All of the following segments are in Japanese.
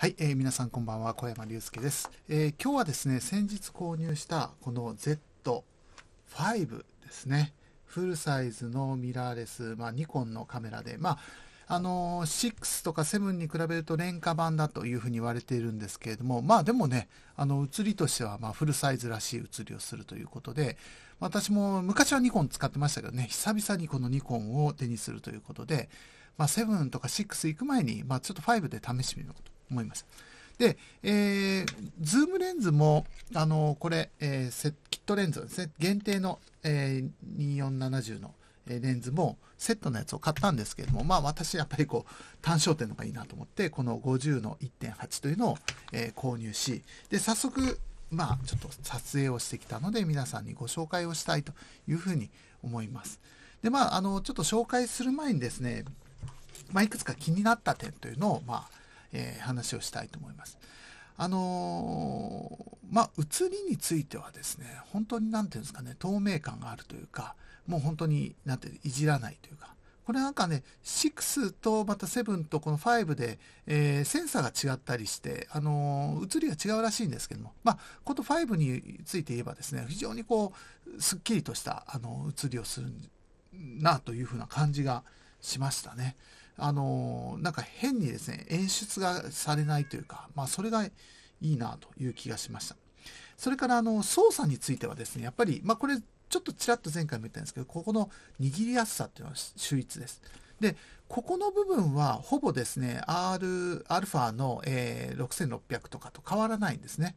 はい、えー、皆さんこんばんは、小山隆介です、えー、今日はですね、先日購入したこの Z5 ですね、フルサイズのミラーレス、まあ、ニコンのカメラで、まあ、あのー、6とか7に比べると廉価版だというふうに言われているんですけれども、まあでもね、あの、写りとしては、まあ、フルサイズらしい写りをするということで、私も昔はニコン使ってましたけどね、久々にこのニコンを手にするということで、まあ、7とか6行く前に、まあ、ちょっと5で試してみよう思います。で、えー、ズームレンズも、あのこれ、えー、キットレンズですね、限定の、えー、2470の、えレンズもセットのやつを買ったんですけれども、まあ私やっぱりこう単焦点のがいいなと思って、この50の1.8というのを、え購入し、で、早速、まあちょっと撮影をしてきたので、皆さんにご紹介をしたいというふうに思います。で、まああの、ちょっと紹介する前にですね、まあ、いくつか気になった点というのを、まあ、えー、話をしたいと思います。あのー、まあ、うりについてはですね、本当に何て言うんですかね、透明感があるというか、もう本当に、なんていじらないというか、これなんかね、6とまた7とこの5で、えー、センサーが違ったりして、あのー、移りが違うらしいんですけども、まあ、こと5について言えばですね、非常にこう、すっきりとした、あのー、移りをするなというふうな感じがしましたね。あのー、なんか変にですね、演出がされないというか、まあそれがいいなという気がしました。それからあの、操作についてはですね、やっぱり、まあこれちょっとちらっと前回も言ったんですけど、ここの握りやすさっていうのは秀逸です。で、ここの部分はほぼですね、R、α の、えー、6600とかと変わらないんですね。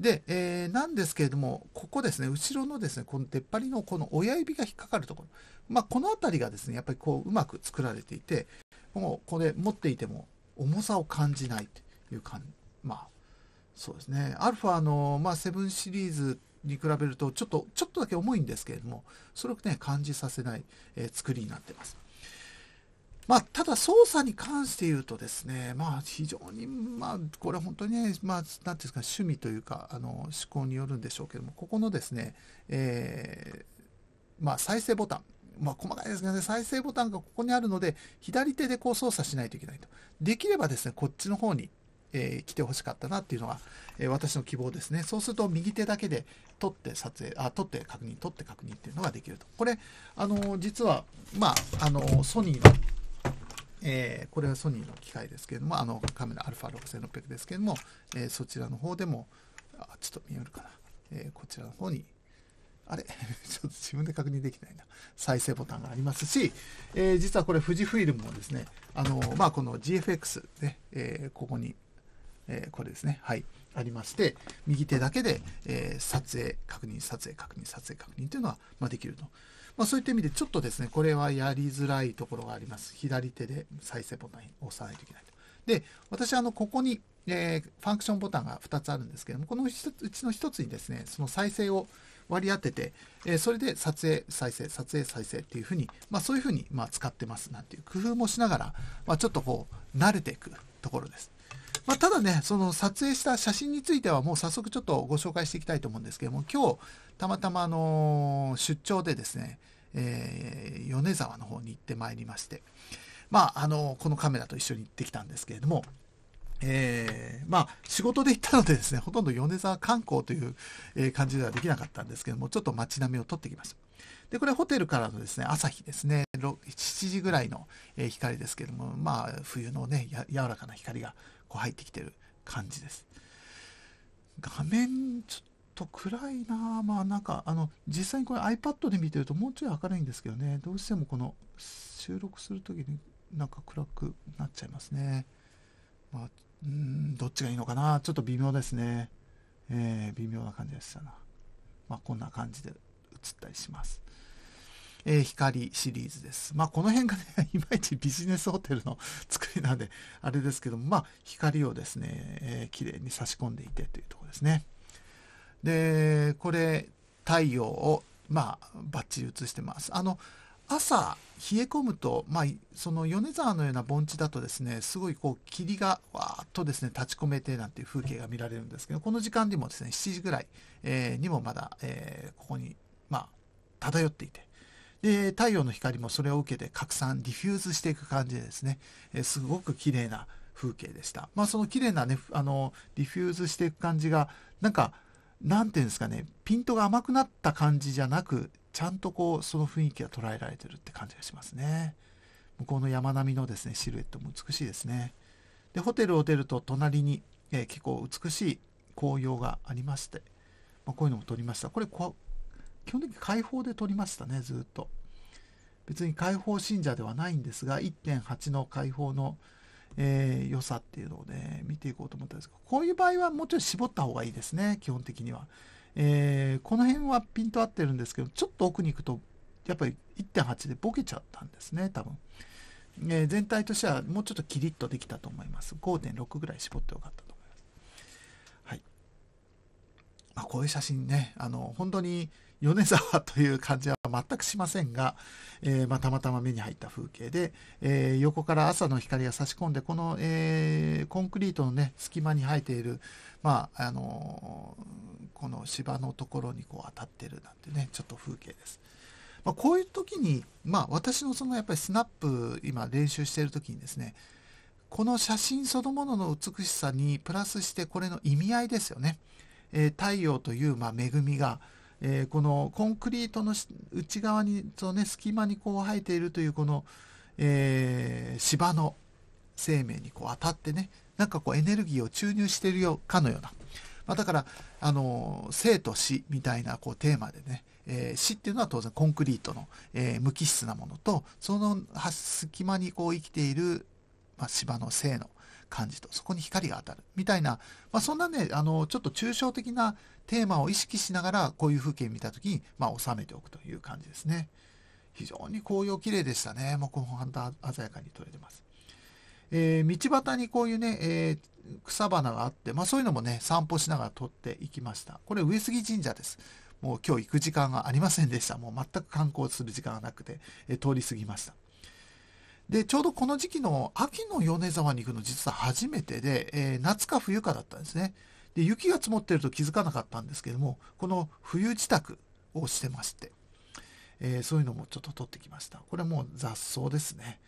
で、えー、なんですけれども、ここですね、後ろのですね、この出っ張りのこの親指が引っかかるところ、まあ、この辺りがですね、やっぱりこう、うまく作られていて、もうこれ持っていても重さを感じないという感まあそうですね。アルファの、まあ、7シリーズに比べるとちょっと、ちょっとだけ重いんですけれども、それをね、感じさせない、えー、作りになってます。まあ、ただ操作に関して言うとですね、まあ、非常に、まあ、これ本当にね、まあ、なんていうんですか、趣味というか、あの、思考によるんでしょうけども、ここのですね、えー、まあ、再生ボタン、まあ、細かいですがね、再生ボタンがここにあるので、左手でこう操作しないといけないと。できればですね、こっちの方に、えー、来てほしかったなっていうのが、えー、私の希望ですね。そうすると、右手だけで取って撮影、あ、取って確認、取って確認っていうのができると。これ、あのー、実は、まあ、あのソニーの、えこれはソニーの機械ですけれども、あの、カメラアルファ6 6 0 0ですけれども、えそちらの方でも、あ、ちょっと見えるかな。えこちらの方にあれ ちょっと自分で確認できないな。再生ボタンがありますし、えー、実はこれ富士フィルムをですね、あのまあ、この GFX で、えー、ここに、えー、これですね、はい、ありまして、右手だけで、え撮影、確認、撮影、確認、撮影、確認というのは、まあ、できると。まあ、そういった意味で、ちょっとですね、これはやりづらいところがあります。左手で再生ボタンを押さないといけないと。で、私、あの、ここに、えファンクションボタンが2つあるんですけども、このうちの1つにですね、その再生を、割り当てて、えー、それで撮影再生撮影再生っていうふうに、まあ、そういうふうにまあ使ってますなんていう工夫もしながら、まあ、ちょっとこう慣れていくところです。まあ、ただね、その撮影した写真についてはもう早速ちょっとご紹介していきたいと思うんですけども、今日たまたまあの出張でですね、えー、米沢の方に行ってまいりまして、まあ、あのこのカメラと一緒に行ってきたんですけれども、えー、まあ仕事で行ったのでですね ほとんど米沢観光という、え感じではできなかったんですけどもちょっと街並みを撮ってきましたでこれホテルからのですね朝日ですね7時ぐらいの、え光ですけどもまあ冬のねや柔らかな光がこう入ってきてる感じです画面ちょっと暗いなまあなんかあの実際にこれ iPad で見てるともうちょい明るいんですけどねどうしてもこの収録する時になんか暗くなっちゃいますねまあうん、どっちがいいのかなちょっと微妙ですね。えー、微妙な感じでしたな。まあ、こんな感じで映ったりします。えー、光シリーズです。まあ、この辺がね、いまいちビジネスホテルの作りなんで、あれですけども、まあ、光をですね、えー、綺麗に差し込んでいてというとこですね。で、これ、太陽を、まあ、バッチリ映してます。あの、朝冷え込むと、まあ、その米沢のような盆地だとですねすごいこう霧がわーっとですね立ち込めてなんていう風景が見られるんですけどこの時間でもですね7時ぐらい、えー、にもまだ、えー、ここに、まあ、漂っていてで太陽の光もそれを受けて拡散ディフューズしていく感じでですね、えー、すごく綺麗な風景でした、まあ、その綺麗なねあのディフューズしていく感じがなんか何ていうんですかねピントが甘くなった感じじゃなくちゃんとこうその雰囲気が捉えられてるって感じがしますね向こうの山並みのですねシルエットも美しいですねでホテルを出ると隣に、えー、結構美しい紅葉がありまして、まあ、こういうのも撮りましたこれこ基本的に開放で撮りましたねずっと別に開放信者ではないんですが1.8の開放の、えー、良さっていうのをね見ていこうと思ったんですけどこういう場合はもうちょい絞った方がいいですね基本的にはえー、この辺はピント合ってるんですけど、ちょっと奥に行くと、やっぱり1.8でボケちゃったんですね、多分。えー、全体としてはもうちょっとキリッとできたと思います。5.6ぐらい絞ってよかったと思います。はい。まあ、こういう写真ね、あの、本当に、米沢という感じは全くしませんが、えー、まあ、たまたま目に入った風景で、えー、横から朝の光が差し込んでこの、えー、コンクリートの、ね、隙間に生えている、まああのこの芝のところにこう当たってるなんてねちょっと風景です。まあ、こういう時に、まあ、私のそのやっぱりスナップ今練習している時にですねこの写真そのものの美しさにプラスしてこれの意味合いですよね。え太陽という、ま恵みがえー、このコンクリートの内側に、そのね、隙間にこう生えているというこの、えー、芝の生命にこう当たってね、なんかこうエネルギーを注入しているよかのような。まあ、だから、あの、生と死みたいなこうテーマでね、えー、死っていうのは当然コンクリートの、えー、無機質なものと、その隙間にこう生きている、まあ、芝の生の、感じと、そこに光が当たる、みたいな、まあ、そんなね、あの、ちょっと抽象的なテーマを意識しながら、こういう風景見た時に、まあ、収めておくという感じですね。非常に紅葉綺麗でしたね。もう後半と鮮やかに撮れてます。えー、道端にこういうね、えー、草花があって、まあそういうのもね、散歩しながら撮っていきました。これ上杉神社です。もう今日行く時間がありませんでした。もう全く観光する時間がなくて、えー、通り過ぎました。で、ちょうどこの時期の秋の米沢に行くの実は初めてで、えー、夏か冬かだったんですね。で、雪が積もってると気づかなかったんですけども、この冬自宅をしてまして、えー、そういうのもちょっと撮ってきました。これはもう雑草ですね。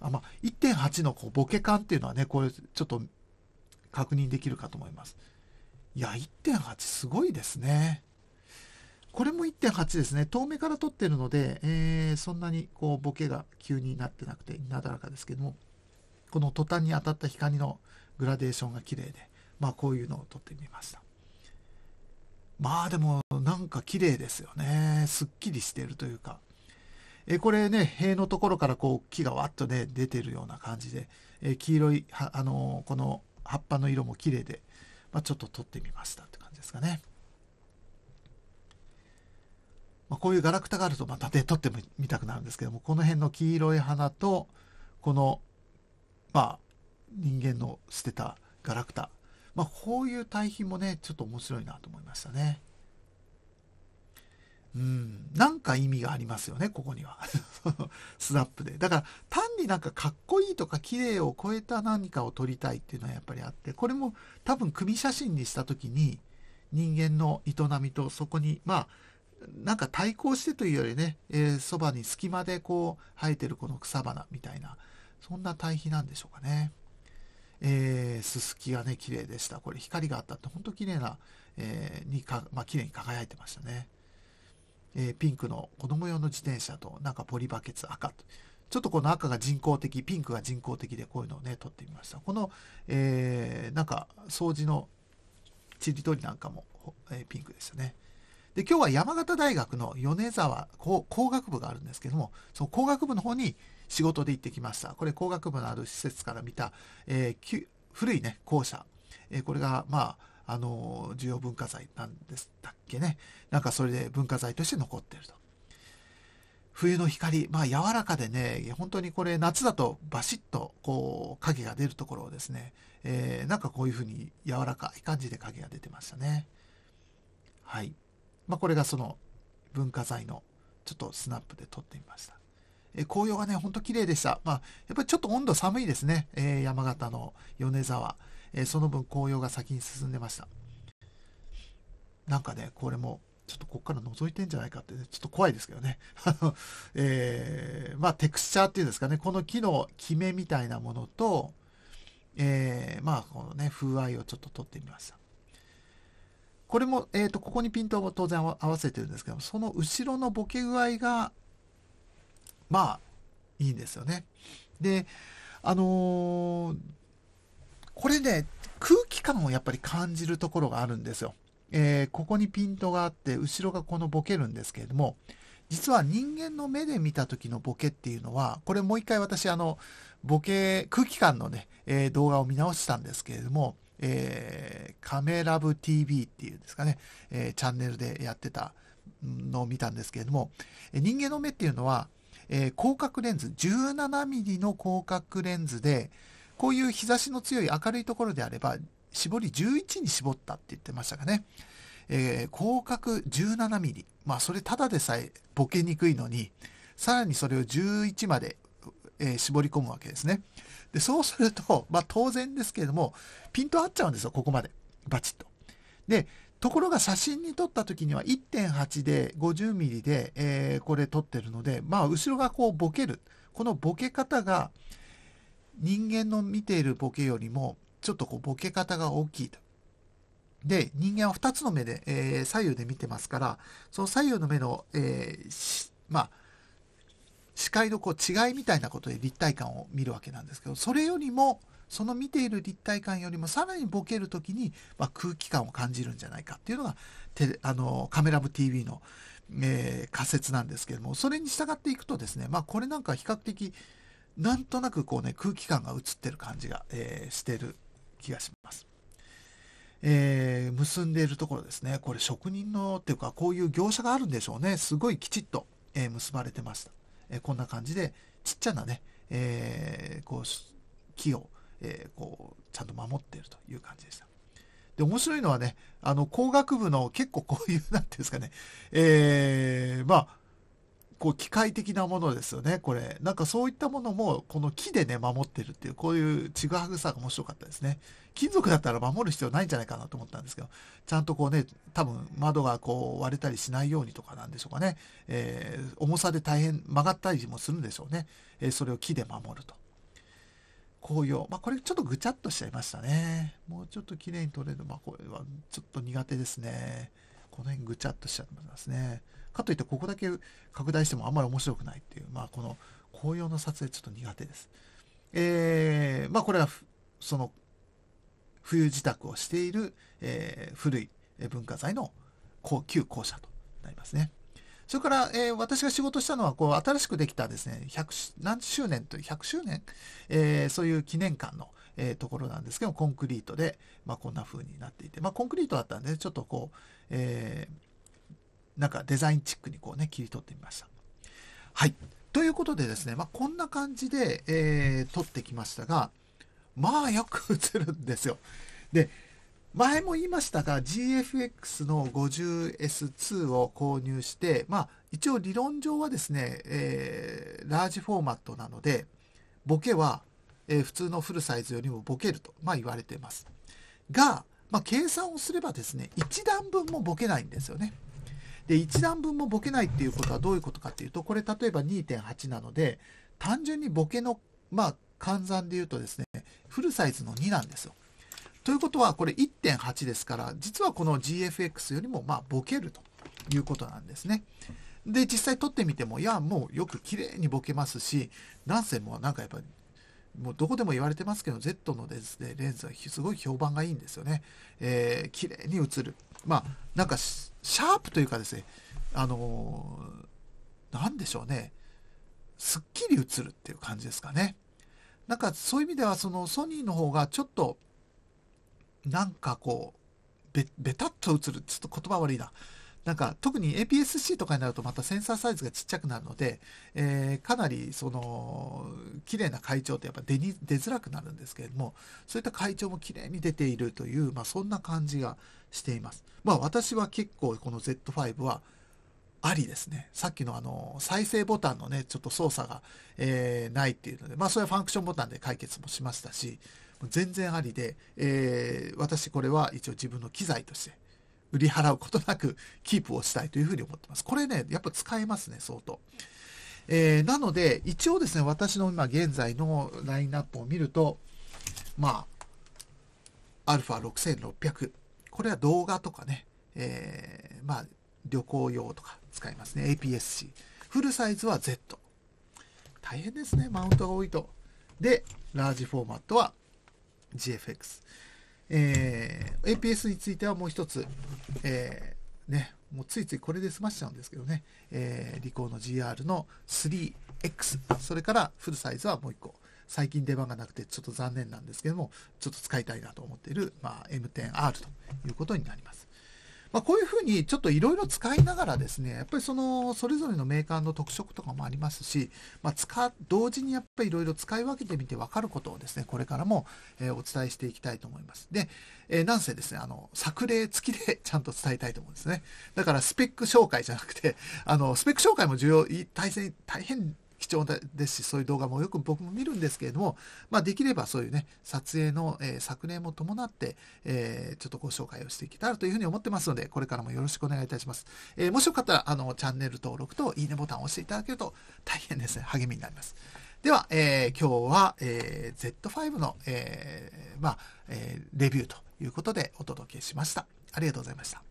あまあ、1.8のこうボケ感っていうのはね、これちょっと確認できるかと思います。いや、1.8すごいですね。これも1.8ですね。遠目から撮ってるので、えー、そんなにこうボケが急になってなくてなだらかですけども、この途端に当たった光のグラデーションが綺麗で、まあこういうのを撮ってみました。まあでもなんか綺麗ですよね。すっきりしてるというか。えこれね、塀のところからこう木がわっとね、出てるような感じで、え黄色い、あのー、この葉っぱの色も綺麗で、まあ、ちょっと撮ってみましたって感じですかね。まあ、こういうガラクタがあるとまたね撮ってみたくなるんですけどもこの辺の黄色い花とこのまあ人間の捨てたガラクタ、まあ、こういう対比もねちょっと面白いなと思いましたね。うん、なんか意味がありますよね、ここには。スナップで。だから、単になんかかっこいいとか綺麗を超えた何かを撮りたいっていうのはやっぱりあって、これも多分組写真にした時に人間の営みとそこに、まあ、なんか対抗してというよりね、えー、そばに隙間でこう生えてるこの草花みたいな、そんな対比なんでしょうかね。えー、ススキがね、綺麗でした。これ光があったってんと綺麗な、えー、にか、まあ綺麗に輝いてましたね。えー、ピンクの子供用の自転車と、なんかポリバケツ赤と。ちょっとこの赤が人工的、ピンクが人工的でこういうのをね、撮ってみました。この、えー、なんか掃除のちりとりなんかも、えー、ピンクでしたね。で、今日は山形大学の米沢工学部があるんですけども、その工学部の方に仕事で行ってきました。これ工学部のある施設から見た、えー、古いね、校舎。えー、これが、まあ、あのー、重要文化財なんですだっけね。なんかそれで文化財として残ってると。冬の光、まあ柔らかでね、本当にこれ夏だとバシッとこう影が出るところをですね、えー、なんかこういうふうに柔らかい感じで影が出てましたね。はい。まあ、これがその文化財のちょっとスナップで撮ってみました。え紅葉がね、ほんと綺麗でした。まあ、やっぱりちょっと温度寒いですね。えー、山形の米沢、えー、その分紅葉が先に進んでました。なんかね、これも、ちょっとこっから覗いてんじゃないかって、ね、ちょっと怖いですけどね。あの、えー、まあ、テクスチャーっていうんですかね、この木のキメみたいなものと、えー、まあ、このね、風合いをちょっと取ってみました。これも、えーと、ここにピントを当然合わせてるんですけどその後ろのボケ具合がまあいいんですよね。であのー、これね空気感をやっぱり感じるところがあるんですよ。えー、ここにピントがあって後ろがこのボケるんですけれども実は人間の目で見た時のボケっていうのはこれもう一回私あのボケ空気感のね、えー、動画を見直したんですけれどもえー、カメラブ TV っていうんですかね、えー、チャンネルでやってたのを見たんですけれども、人間の目っていうのは、えー、広角レンズ、17ミリの広角レンズで、こういう日差しの強い明るいところであれば、絞り11に絞ったって言ってましたかね。えー、広角17ミリ。まあ、それただでさえボケにくいのに、さらにそれを11までえ絞り込むわけですね。で、そうすると、まあ当然ですけれども、ピント合っちゃうんですよ、ここまで。バチッと。で、ところが写真に撮った時には1.8で 50mm で、えー、これ撮ってるので、まあ後ろがこうボケる。このボケ方が人間の見ているボケよりもちょっとこうボケ方が大きいと。で、人間は2つの目で、えー、左右で見てますから、その左右の目の、えー、まあ、視界のこう違いみたいなことで立体感を見るわけなんですけどそれよりもその見ている立体感よりもさらにボケる時に、まあ、空気感を感じるんじゃないかっていうのがテあのカメラ部 TV の、えー、仮説なんですけどもそれに従っていくとですね、まあ、これなんか比較的なんとなくこうね空気感が映ってる感じが、えー、してる気がします。えー、結んでいるところですねこれ職人のっていうかこういう業者があるんでしょうねすごいきちっと、え結ばれてました。えこんな感じで、ちっちゃなね、えー、こう、木を、えー、こう、ちゃんと守っているという感じでした。で、面白いのはね、あの、工学部の結構こういう、なんていうんですかね、えー、まあ、こう機械的なものですよねこれなんかそういったものもこの木でね守ってるっていうこういうちぐはぐさが面白かったですね金属だったら守る必要ないんじゃないかなと思ったんですけどちゃんとこうね多分窓がこう割れたりしないようにとかなんでしょうかね、えー、重さで大変曲がったりもするんでしょうね、えー、それを木で守ると紅葉まあこれちょっとぐちゃっとしちゃいましたねもうちょっと綺麗に撮れるまあこれはちょっと苦手ですねこの辺ぐちゃっとしちゃってますねかといってここだけ拡大してもあんまり面白くないっていう、まあ、この紅葉の撮影ちょっと苦手です。えー、まあこれはその冬自宅をしている、えー、古い文化財の旧校舎となりますね。それから、えー、私が仕事したのは、こう、新しくできたですね、100、何周年という、100周年、えー、そういう記念館の、えー、ところなんですけど、コンクリートで、まあ、こんな風になっていて、まあ、コンクリートだったんで、ちょっとこう、えー、なんかデザインチックにこうね、切り取ってみました。はい。ということでですね、まあ、こんな感じで、えー、撮ってきましたが、まあよく映るんですよ。で、前も言いましたが GFX の 50S2 を購入して、まあ、一応理論上はですね、えー、ラージフォーマットなのでボケは、えー、普通のフルサイズよりもボケると、まあ、言われていますが、まあ、計算をすればですね1段分もボケないんですよね。で1段分もボケないっていうことはどういうことかっていうとこれ例えば2.8なので単純にボケのまあ換算で言うとですねフルサイズの2なんですよ。ということはこれ1.8ですから実はこの GFX よりもまあボケるということなんですね。で実際撮ってみてもいやもうよく綺麗にボケますしなんせもうなんかやっぱもうどこでも言われてますけど、Z のですね、レンズはすごい評判がいいんですよね。えー、綺麗に映る。まあ、なんかシャープというかですね、あのー、なんでしょうね、すっきり映るっていう感じですかね。なんかそういう意味では、そのソニーの方がちょっと、なんかこう、べ、べたっと映る。ちょっと言葉悪いな。なんか特に APS-C とかになるとまたセンサーサイズがちっちゃくなるので、えー、かなりその綺麗な会長ってやっぱ出に出づらくなるんですけれどもそういった会長も綺麗に出ているという、まあ、そんな感じがしています。まあ、私は結構この Z5 はありですね。さっきのあの、再生ボタンのね、ちょっと操作が、えー、ないっていうので、まあそれはファンクションボタンで解決もしましたし、全然ありで、えー、私これは一応自分の機材として売り払うことなくキープをしたいというふうに思ってます。これね、やっぱ使えますね、相当。えー、なので、一応ですね、私の今現在のラインナップを見ると、まあ、α6600。これは動画とかね、えー、まあ、旅行用とか使いますね。APS-C。フルサイズは Z。大変ですね、マウントが多いと。で、ラージフォーマットは GFX。えー、APS についてはもう一つ、えー、ね、もうついついこれで済ましちゃうんですけどね、えー、リコーの GR の 3X、それからフルサイズはもう1個。最近出番がなくてちょっと残念なんですけども、ちょっと使いたいなと思っている、まあ、M10R ということになります。まあ、こういうふうにちょっといろいろ使いながらですね、やっぱりその、それぞれのメーカーの特色とかもありますし、まあ、使、同時にやっぱりいろいろ使い分けてみて分かることをですね、これからも、えー、お伝えしていきたいと思います。で、えー、なんせですね、あの、作例付きでちゃんと伝えたいと思うんですね。だからスペック紹介じゃなくて、あの、スペック紹介も重要、大変、大変貴重ですしそういう動画もよく僕も見るんですけれども、まあ、できればそういうね撮影の、えー、昨年も伴って、えー、ちょっとご紹介をしていけたらというふうに思ってますのでこれからもよろしくお願いいたします、えー、もしよかったらあのチャンネル登録といいねボタンを押していただけると大変ですね励みになりますでは、えー、今日は、えー、Z5 の、えーまあえー、レビューということでお届けしましたありがとうございました